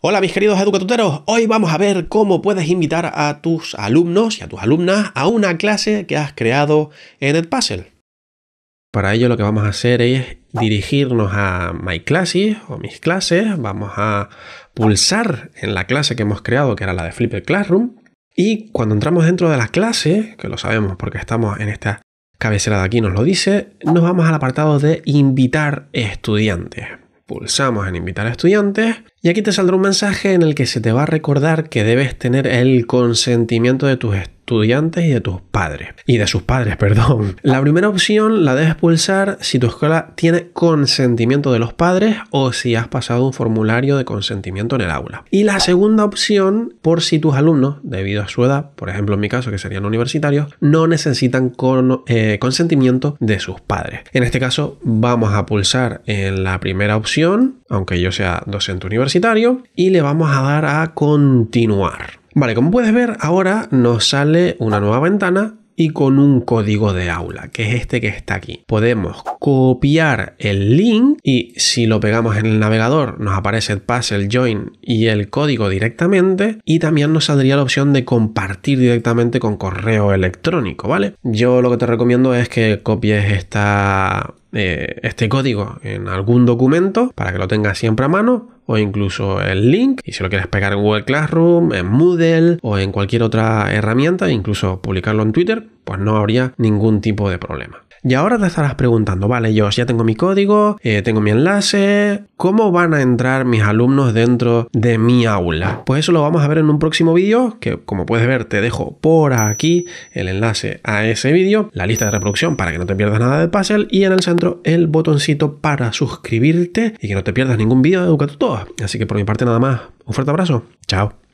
Hola mis queridos educatuteros, hoy vamos a ver cómo puedes invitar a tus alumnos y a tus alumnas a una clase que has creado en Edpuzzle. Para ello lo que vamos a hacer es dirigirnos a My Classes o mis clases, vamos a pulsar en la clase que hemos creado, que era la de Flipper Classroom, y cuando entramos dentro de la clase, que lo sabemos porque estamos en esta cabecera de aquí nos lo dice, nos vamos al apartado de invitar estudiantes. Pulsamos en invitar estudiantes y aquí te saldrá un mensaje en el que se te va a recordar que debes tener el consentimiento de tus estudiantes estudiantes y de tus padres. Y de sus padres, perdón. La primera opción la debes pulsar si tu escuela tiene consentimiento de los padres o si has pasado un formulario de consentimiento en el aula. Y la segunda opción por si tus alumnos, debido a su edad, por ejemplo en mi caso que serían universitarios, no necesitan eh, consentimiento de sus padres. En este caso vamos a pulsar en la primera opción, aunque yo sea docente universitario, y le vamos a dar a continuar. Vale, como puedes ver, ahora nos sale una nueva ventana y con un código de aula, que es este que está aquí. Podemos copiar el link y si lo pegamos en el navegador nos aparece el pass, el join y el código directamente y también nos saldría la opción de compartir directamente con correo electrónico, ¿vale? Yo lo que te recomiendo es que copies eh, este código en algún documento para que lo tengas siempre a mano o incluso el link. Y si lo quieres pegar en Google Classroom, en Moodle o en cualquier otra herramienta, incluso publicarlo en Twitter, pues no habría ningún tipo de problema. Y ahora te estarás preguntando, vale, yo ya tengo mi código, eh, tengo mi enlace, ¿cómo van a entrar mis alumnos dentro de mi aula? Pues eso lo vamos a ver en un próximo vídeo, que como puedes ver te dejo por aquí el enlace a ese vídeo, la lista de reproducción para que no te pierdas nada de puzzle y en el centro el botoncito para suscribirte y que no te pierdas ningún vídeo de educativo Así que por mi parte nada más. Un fuerte abrazo. Chao.